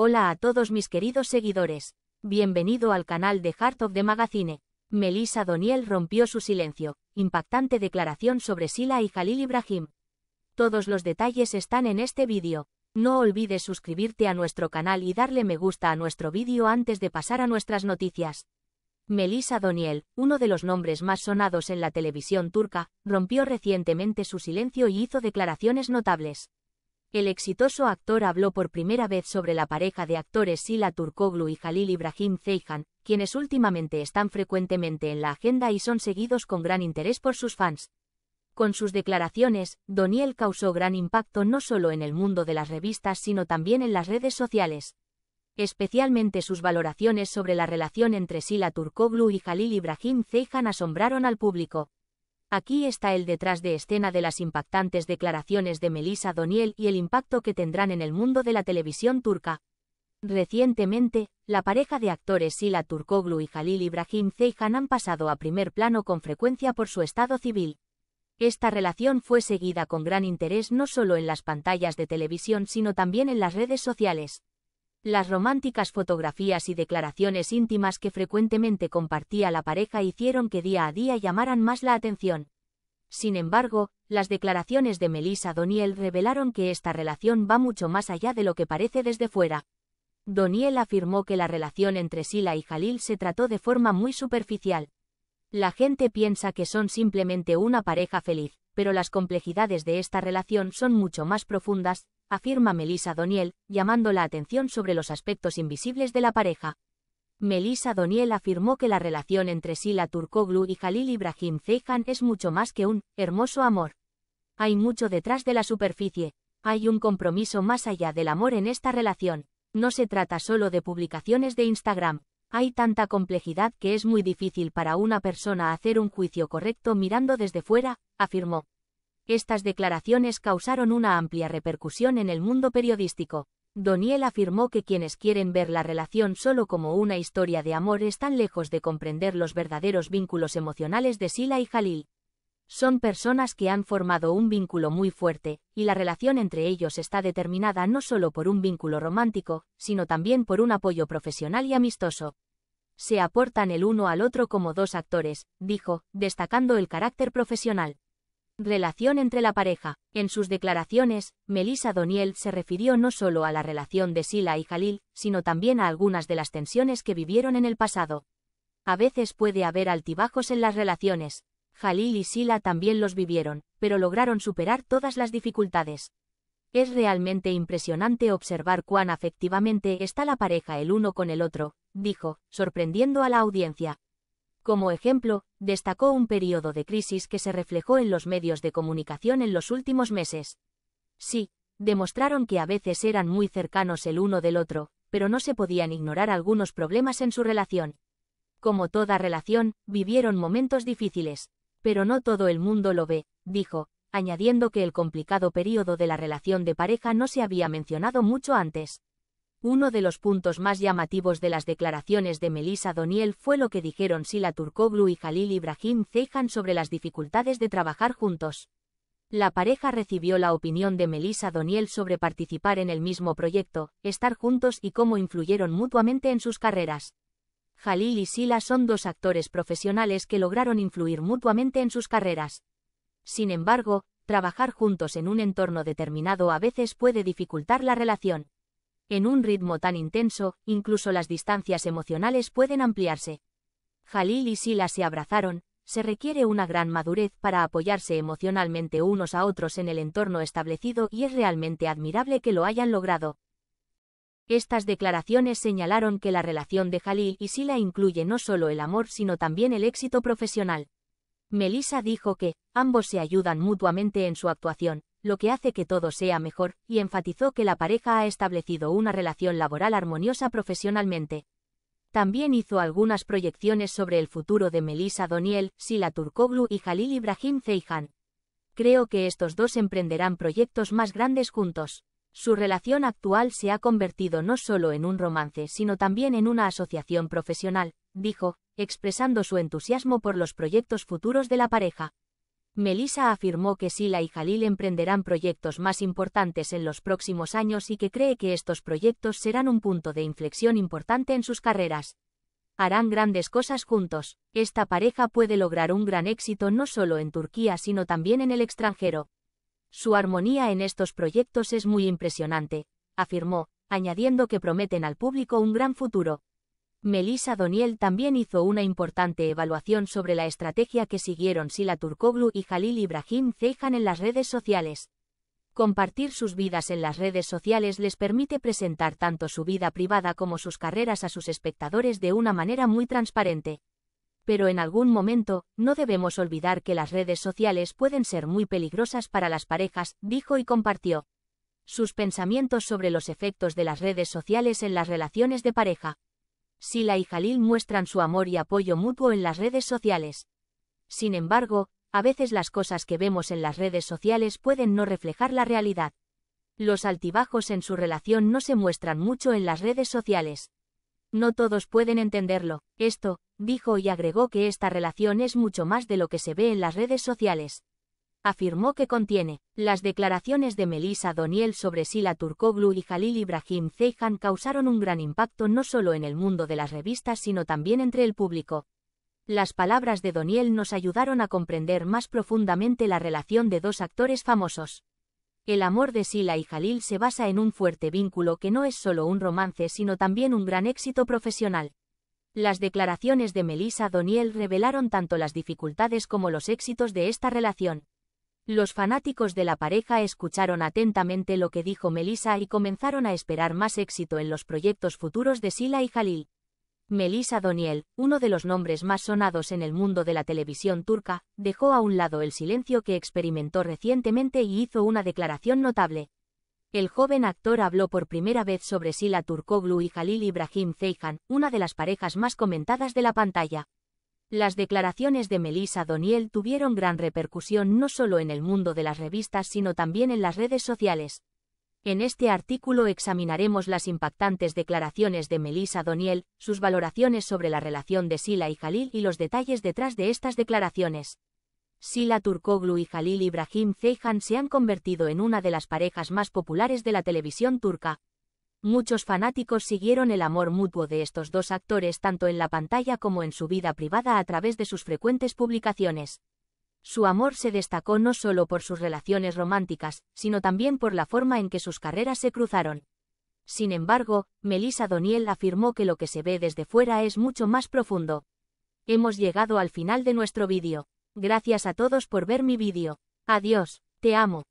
Hola a todos mis queridos seguidores. Bienvenido al canal de Heart of the Magazine. Melissa Doniel rompió su silencio. Impactante declaración sobre Sila y Halil Ibrahim. Todos los detalles están en este vídeo. No olvides suscribirte a nuestro canal y darle me gusta a nuestro vídeo antes de pasar a nuestras noticias. Melissa Doniel, uno de los nombres más sonados en la televisión turca, rompió recientemente su silencio y hizo declaraciones notables. El exitoso actor habló por primera vez sobre la pareja de actores Sila Turkoglu y Jalil Ibrahim Ceyhan, quienes últimamente están frecuentemente en la agenda y son seguidos con gran interés por sus fans. Con sus declaraciones, Doniel causó gran impacto no solo en el mundo de las revistas sino también en las redes sociales. Especialmente sus valoraciones sobre la relación entre Sila Turkoglu y Jalil Ibrahim Ceyhan asombraron al público. Aquí está el detrás de escena de las impactantes declaraciones de Melissa Doniel y el impacto que tendrán en el mundo de la televisión turca. Recientemente, la pareja de actores Sila Turkoglu y Halil Ibrahim Ceyhan han pasado a primer plano con frecuencia por su estado civil. Esta relación fue seguida con gran interés no solo en las pantallas de televisión sino también en las redes sociales. Las románticas fotografías y declaraciones íntimas que frecuentemente compartía la pareja hicieron que día a día llamaran más la atención. Sin embargo, las declaraciones de Melissa Doniel revelaron que esta relación va mucho más allá de lo que parece desde fuera. Doniel afirmó que la relación entre Sila y Jalil se trató de forma muy superficial. La gente piensa que son simplemente una pareja feliz, pero las complejidades de esta relación son mucho más profundas, afirma Melissa Doniel, llamando la atención sobre los aspectos invisibles de la pareja. Melissa Doniel afirmó que la relación entre Sila Turkoglu y Halil Ibrahim Ceyhan es mucho más que un hermoso amor. Hay mucho detrás de la superficie. Hay un compromiso más allá del amor en esta relación. No se trata solo de publicaciones de Instagram. Hay tanta complejidad que es muy difícil para una persona hacer un juicio correcto mirando desde fuera, afirmó. Estas declaraciones causaron una amplia repercusión en el mundo periodístico. Doniel afirmó que quienes quieren ver la relación solo como una historia de amor están lejos de comprender los verdaderos vínculos emocionales de Sila y Jalil. Son personas que han formado un vínculo muy fuerte, y la relación entre ellos está determinada no solo por un vínculo romántico, sino también por un apoyo profesional y amistoso. Se aportan el uno al otro como dos actores, dijo, destacando el carácter profesional. Relación entre la pareja. En sus declaraciones, Melissa Doniel se refirió no solo a la relación de Sila y Jalil, sino también a algunas de las tensiones que vivieron en el pasado. A veces puede haber altibajos en las relaciones. Jalil y Sila también los vivieron, pero lograron superar todas las dificultades. Es realmente impresionante observar cuán afectivamente está la pareja el uno con el otro, dijo, sorprendiendo a la audiencia. Como ejemplo, destacó un periodo de crisis que se reflejó en los medios de comunicación en los últimos meses. Sí, demostraron que a veces eran muy cercanos el uno del otro, pero no se podían ignorar algunos problemas en su relación. Como toda relación, vivieron momentos difíciles. Pero no todo el mundo lo ve, dijo, añadiendo que el complicado periodo de la relación de pareja no se había mencionado mucho antes. Uno de los puntos más llamativos de las declaraciones de Melissa Doniel fue lo que dijeron Sila Turkoglu y Jalil Ibrahim Ceyhan sobre las dificultades de trabajar juntos. La pareja recibió la opinión de Melissa Doniel sobre participar en el mismo proyecto, estar juntos y cómo influyeron mutuamente en sus carreras. Jalil y Sila son dos actores profesionales que lograron influir mutuamente en sus carreras. Sin embargo, trabajar juntos en un entorno determinado a veces puede dificultar la relación. En un ritmo tan intenso, incluso las distancias emocionales pueden ampliarse. Jalil y Sila se abrazaron, se requiere una gran madurez para apoyarse emocionalmente unos a otros en el entorno establecido y es realmente admirable que lo hayan logrado. Estas declaraciones señalaron que la relación de Jalil y Sila incluye no solo el amor sino también el éxito profesional. Melissa dijo que, ambos se ayudan mutuamente en su actuación, lo que hace que todo sea mejor, y enfatizó que la pareja ha establecido una relación laboral armoniosa profesionalmente. También hizo algunas proyecciones sobre el futuro de Melissa Doniel, Sila Turkoglu y Halil Ibrahim zeijan Creo que estos dos emprenderán proyectos más grandes juntos. Su relación actual se ha convertido no solo en un romance, sino también en una asociación profesional, dijo, expresando su entusiasmo por los proyectos futuros de la pareja. Melissa afirmó que Sila y Halil emprenderán proyectos más importantes en los próximos años y que cree que estos proyectos serán un punto de inflexión importante en sus carreras. Harán grandes cosas juntos. Esta pareja puede lograr un gran éxito no solo en Turquía sino también en el extranjero. Su armonía en estos proyectos es muy impresionante, afirmó, añadiendo que prometen al público un gran futuro. Melissa Doniel también hizo una importante evaluación sobre la estrategia que siguieron Sila Turkoglu y Jalil Ibrahim Ceyhan en las redes sociales. Compartir sus vidas en las redes sociales les permite presentar tanto su vida privada como sus carreras a sus espectadores de una manera muy transparente. Pero en algún momento, no debemos olvidar que las redes sociales pueden ser muy peligrosas para las parejas, dijo y compartió sus pensamientos sobre los efectos de las redes sociales en las relaciones de pareja. Sila y Jalil muestran su amor y apoyo mutuo en las redes sociales. Sin embargo, a veces las cosas que vemos en las redes sociales pueden no reflejar la realidad. Los altibajos en su relación no se muestran mucho en las redes sociales. No todos pueden entenderlo, esto, dijo y agregó que esta relación es mucho más de lo que se ve en las redes sociales afirmó que contiene las declaraciones de Melissa Doniel sobre Sila Turcoglu y Jalil Ibrahim Ceyhan causaron un gran impacto no solo en el mundo de las revistas sino también entre el público. Las palabras de Doniel nos ayudaron a comprender más profundamente la relación de dos actores famosos. El amor de Sila y Jalil se basa en un fuerte vínculo que no es solo un romance sino también un gran éxito profesional. Las declaraciones de Melissa Doniel revelaron tanto las dificultades como los éxitos de esta relación. Los fanáticos de la pareja escucharon atentamente lo que dijo Melissa y comenzaron a esperar más éxito en los proyectos futuros de Sila y Jalil. Melissa Doniel, uno de los nombres más sonados en el mundo de la televisión turca, dejó a un lado el silencio que experimentó recientemente y hizo una declaración notable. El joven actor habló por primera vez sobre Sila Turkoglu y Jalil Ibrahim Ceyhan, una de las parejas más comentadas de la pantalla. Las declaraciones de Melissa Doniel tuvieron gran repercusión no solo en el mundo de las revistas sino también en las redes sociales. En este artículo examinaremos las impactantes declaraciones de Melissa Doniel, sus valoraciones sobre la relación de Sila y Halil y los detalles detrás de estas declaraciones. Sila Turkoglu y Halil Ibrahim Ceyhan se han convertido en una de las parejas más populares de la televisión turca, Muchos fanáticos siguieron el amor mutuo de estos dos actores tanto en la pantalla como en su vida privada a través de sus frecuentes publicaciones. Su amor se destacó no solo por sus relaciones románticas, sino también por la forma en que sus carreras se cruzaron. Sin embargo, Melissa Doniel afirmó que lo que se ve desde fuera es mucho más profundo. Hemos llegado al final de nuestro vídeo. Gracias a todos por ver mi vídeo. Adiós, te amo.